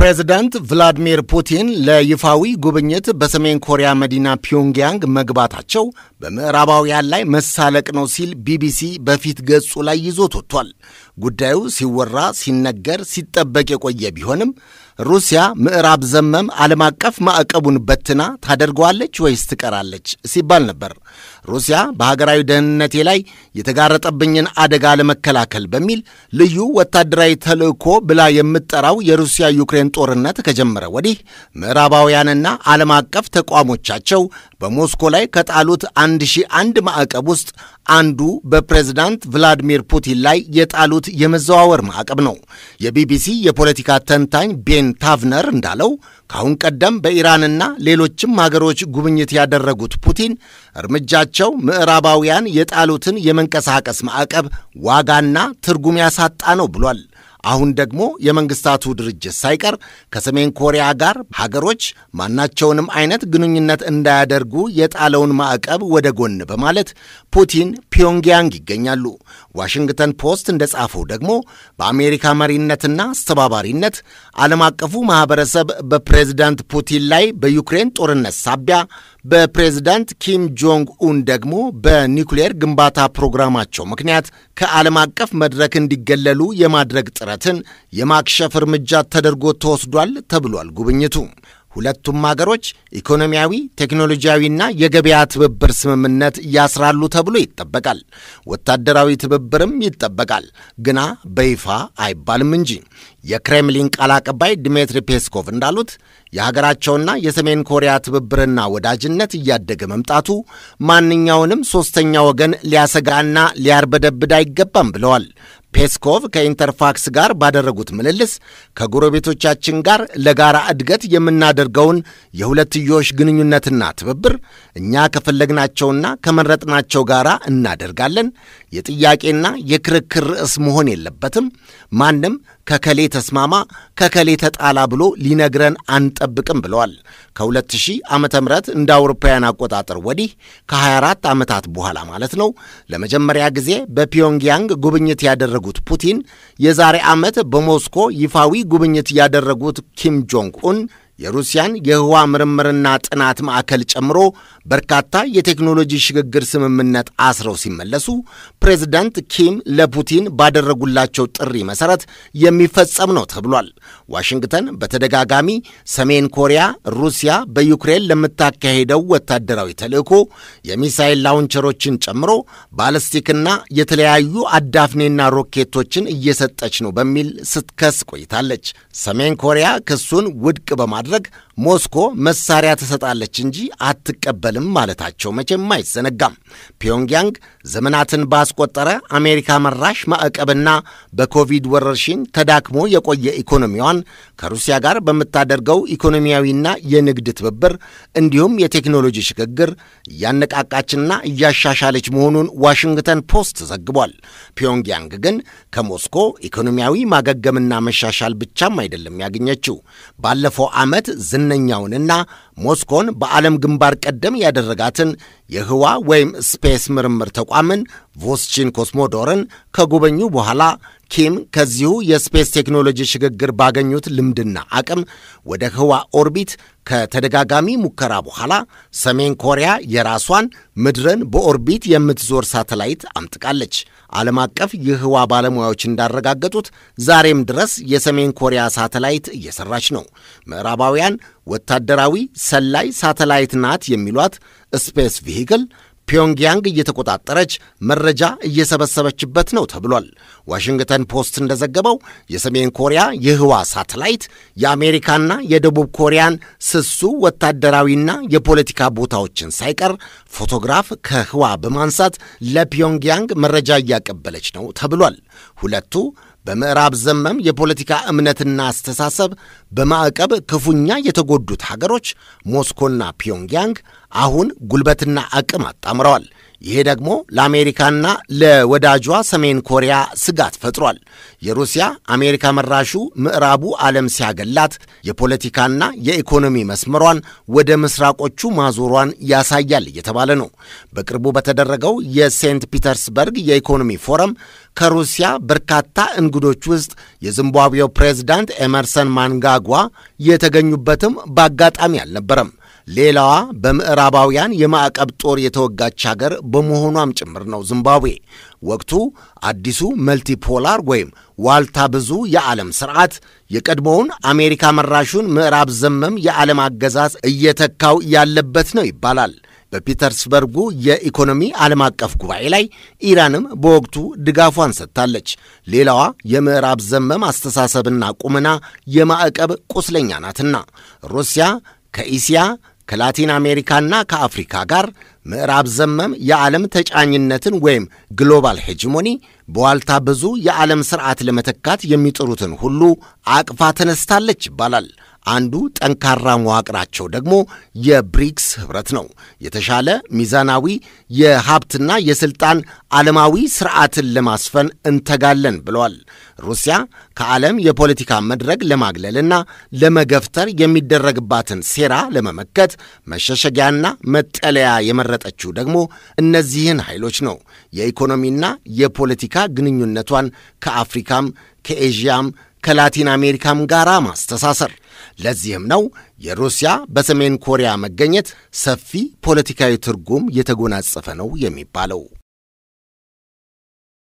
ፕሬዚዳንት ቭላዲሚር ፑቲን ለይፋዊ ጉብኝት በሰሜን ኮሪያ መዲና ፒዮንግያንግ መግባታቸው በምዕራባውያን ላይ መሳለቅ ነው ሲል ቢቢሲ በፊት ገጹ ላይ ይዞት ወጥቷል። ጉዳዩ ሲወራ ሲነገር ሲጠበቅ የቆየ ቢሆንም ሩሲያ ምዕራብ ዘመም ዓለም አቀፍ ማዕቀቡን በትና ታደርገዋለች ወይስ ትቀራለች ሲባል ነበር። ሩሲያ በሀገራዊ ደህንነቴ ላይ የተጋረጠብኝን አደጋ ለመከላከል በሚል ልዩ ወታደራዊ ተልዕኮ ብላ የምትጠራው የሩሲያ ዩክሬን ጦርነት ከጀመረ ወዲህ ምዕራባውያንና ዓለም አቀፍ ተቋሞቻቸው በሞስኮ ላይ ከጣሉት 1ሺ1 ማዕቀብ ውስጥ አንዱ በፕሬዝዳንት ቭላዲሚር ፑቲን ላይ የጣሉት የመዘዋወር ማዕቀብ ነው። የቢቢሲ የፖለቲካ ተንታኝ ቤን ታቭነር እንዳለው ከአሁን ቀደም በኢራንና ሌሎችም ሀገሮች ጉብኝት ያደረጉት ፑቲን እርምጃቸው ምዕራባውያን የጣሉትን የመንቀሳቀስ ማዕቀብ ዋጋና ትርጉም ያሳጣ ነው ብሏል። አሁን ደግሞ የመንግስታቱ ድርጅት ሳይቀር ከሰሜን ኮሪያ ጋር ሀገሮች ማናቸውንም አይነት ግንኙነት እንዳያደርጉ የጣለውን ማዕቀብ ወደ ጎን በማለት ፑቲን ፒዮንግያንግ ይገኛሉ። ዋሽንግተን ፖስት እንደጻፈው ደግሞ በአሜሪካ መሪነትና አስተባባሪነት ዓለም አቀፉ ማኅበረሰብ በፕሬዝዳንት ፑቲን ላይ በዩክሬን ጦርነት ሳቢያ በፕሬዝዳንት ኪም ጆንግ ኡን ደግሞ በኒውክሌር ግንባታ ፕሮግራማቸው ምክንያት ከዓለም አቀፍ መድረክ እንዲገለሉ የማድረግ ጥረት ጥረትን የማክሸፍ እርምጃ ተደርጎ ተወስዷል ተብሏል ጉብኝቱ። ሁለቱም አገሮች ኢኮኖሚያዊ፣ ቴክኖሎጂያዊና የገበያ ትብብር ስምምነት ያስራሉ ተብሎ ይጠበቃል። ወታደራዊ ትብብርም ይጠበቃል፣ ግና በይፋ አይባልም እንጂ የክሬምሊን ቃል አቀባይ ድሜትሪ ፔስኮቭ እንዳሉት የሀገራቸውና የሰሜን ኮሪያ ትብብርና ወዳጅነት እያደገ መምጣቱ ማንኛውንም ሦስተኛ ወገን ሊያሰጋና ሊያርበደብድ አይገባም ብለዋል። ፔስኮቭ ከኢንተርፋክስ ጋር ባደረጉት ምልልስ ከጎረቤቶቻችን ጋር ለጋራ እድገት የምናደርገውን የሁለትዮሽ ግንኙነትና ትብብር እኛ ከፈለግናቸውና ከመረጥናቸው ጋር እናደርጋለን። የጥያቄና የክርክር ርዕስ መሆን የለበትም። ማንም ከከሌ ተስማማ፣ ከከሌ ተጣላ ብሎ ሊነግረን አንጠብቅም ብለዋል። ከ2000 ዓ ም እንደ አውሮፓውያን አቆጣጠር ወዲህ ከ24 ዓመታት በኋላ ማለት ነው ለመጀመሪያ ጊዜ በፒዮንግያንግ ጉብኝት ያደረጉት ፑቲን የዛሬ ዓመት በሞስኮ ይፋዊ ጉብኝት ያደረጉት ኪም ጆንግ ኡን የሩሲያን የህዋ ምርምርና ጥናት ማዕከል ጨምሮ በርካታ የቴክኖሎጂ ሽግግር ስምምነት አስረው ሲመለሱ ፕሬዝዳንት ኪም ለፑቲን ባደረጉላቸው ጥሪ መሠረት የሚፈጸም ነው ተብሏል። ዋሽንግተን በተደጋጋሚ ሰሜን ኮሪያ ሩሲያ በዩክሬን ለምታካሄደው ወታደራዊ ተልዕኮ የሚሳይል ላውንቸሮችን ጨምሮ ባለስቲክና የተለያዩ አዳፍኔና ሮኬቶችን እየሰጠች ነው በሚል ስትከስ ቆይታለች። ሰሜን ኮሪያ ክሱን ውድቅ በማድረግ Like, ሞስኮ መሳሪያ ትሰጣለች እንጂ አትቀበልም ማለታቸው መቼም አይዘነጋም። ፒዮንግያንግ ዘመናትን ባስቆጠረ አሜሪካ መራሽ ማዕቀብና በኮቪድ ወረርሽኝ ተዳክሞ የቆየ ኢኮኖሚዋን ከሩሲያ ጋር በምታደርገው ኢኮኖሚያዊና የንግድ ትብብር እንዲሁም የቴክኖሎጂ ሽግግር እያነቃቃችና እያሻሻለች መሆኑን ዋሽንግተን ፖስት ዘግቧል። ፒዮንግያንግ ግን ከሞስኮ ኢኮኖሚያዊ ማገገምና መሻሻል ብቻም አይደለም ያገኘችው ባለፈው ዓመት ዝና ዋነኛውንና ሞስኮን በዓለም ግንባር ቀደም ያደረጋትን የህዋ ወይም ስፔስ ምርምር ተቋምን ቮስቺን ኮስሞዶርን ከጎበኙ በኋላ ኪም ከዚሁ የስፔስ ቴክኖሎጂ ሽግግር ባገኙት ልምድና አቅም ወደ ህዋ ኦርቢት ከተደጋጋሚ ሙከራ በኋላ ሰሜን ኮሪያ የራሷን ምድርን በኦርቢት የምትዞር ሳተላይት አምጥቃለች። ዓለም አቀፍ የህዋ ባለሙያዎች እንዳረጋገጡት ዛሬም ድረስ የሰሜን ኮሪያ ሳተላይት እየሰራች ነው። ምዕራባውያን ወታደራዊ ሰላይ ሳተላይት ናት የሚሏት ስፔስ ቪሂክል ፒዮንግያንግ እየተቆጣጠረች መረጃ እየሰበሰበችበት ነው ተብሏል። ዋሽንግተን ፖስት እንደዘገበው የሰሜን ኮሪያ የህዋ ሳተላይት የአሜሪካና የደቡብ ኮሪያን ስሱ ወታደራዊና የፖለቲካ ቦታዎችን ሳይቀር ፎቶግራፍ ከህዋ በማንሳት ለፒዮንግያንግ መረጃ እያቀበለች ነው ተብሏል። ሁለቱ በምዕራብ ዘመም የፖለቲካ እምነትና አስተሳሰብ በማዕቀብ ክፉኛ የተጎዱት ሀገሮች ሞስኮና ፒዮንግያንግ አሁን ጉልበትና አቅም አጣምረዋል። ይሄ ደግሞ ለአሜሪካና ለወዳጇ ሰሜን ኮሪያ ስጋት ፈጥሯል። የሩሲያ አሜሪካ መራሹ ምዕራቡ ዓለም ሲያገላት የፖለቲካና የኢኮኖሚ መስመሯን ወደ ምስራቆቹ ማዞሯን ያሳያል እየተባለ ነው። በቅርቡ በተደረገው የሴንት ፒተርስበርግ የኢኮኖሚ ፎረም ከሩሲያ በርካታ እንግዶች ውስጥ የዚምባብዌው ፕሬዝዳንት ኤመርሰን ማንጋጓ የተገኙበትም በአጋጣሚ አልነበረም። ሌላዋ በምዕራባውያን የማዕቀብ ጦር የተወጋች ሀገር በመሆኗም ጭምር ነው ዚምባብዌ። ወቅቱ አዲሱ መልቲፖላር ወይም ዋልታ ብዙ የዓለም ስርዓት የቀድሞውን አሜሪካ መራሹን ምዕራብ ዘመም የዓለም አገዛዝ እየተካው ያለበት ነው ይባላል። በፒተርስበርጉ የኢኮኖሚ ዓለም አቀፍ ጉባኤ ላይ ኢራንም በወቅቱ ድጋፏን ሰጥታለች። ሌላዋ የምዕራብ ዘመም አስተሳሰብና ቁመና የማዕቀብ ቁስለኛ ናትና ሩሲያ ከኢስያ ከላቲን አሜሪካና ከአፍሪካ ጋር ምዕራብ ዘመም የዓለም ተጫኝነትን ወይም ግሎባል ሄጂሞኒ በዋልታ ብዙ የዓለም ስርዓት ለመተካት የሚጥሩትን ሁሉ አቅፋ ተነስታለች ይባላል። አንዱ ጠንካራ መዋቅራቸው ደግሞ የብሪክስ ህብረት ነው። የተሻለ ሚዛናዊ የሀብትና የስልጣን ዓለማዊ ስርዓትን ለማስፈን እንተጋለን ብለዋል። ሩሲያ ከዓለም የፖለቲካ መድረክ ለማግለልና ለመገፍተር የሚደረግባትን ሴራ ለመመከት መሸሸጊያና መጠለያ የመረጠችው ደግሞ እነዚህን ኃይሎች ነው። የኢኮኖሚና የፖለቲካ ግንኙነቷን ከአፍሪካም ከኤዥያም ከላቲን አሜሪካም ጋር ማስተሳሰር። ለዚህም ነው የሩሲያ በሰሜን ኮሪያ መገኘት ሰፊ ፖለቲካዊ ትርጉም የተጎናጸፈ ነው የሚባለው።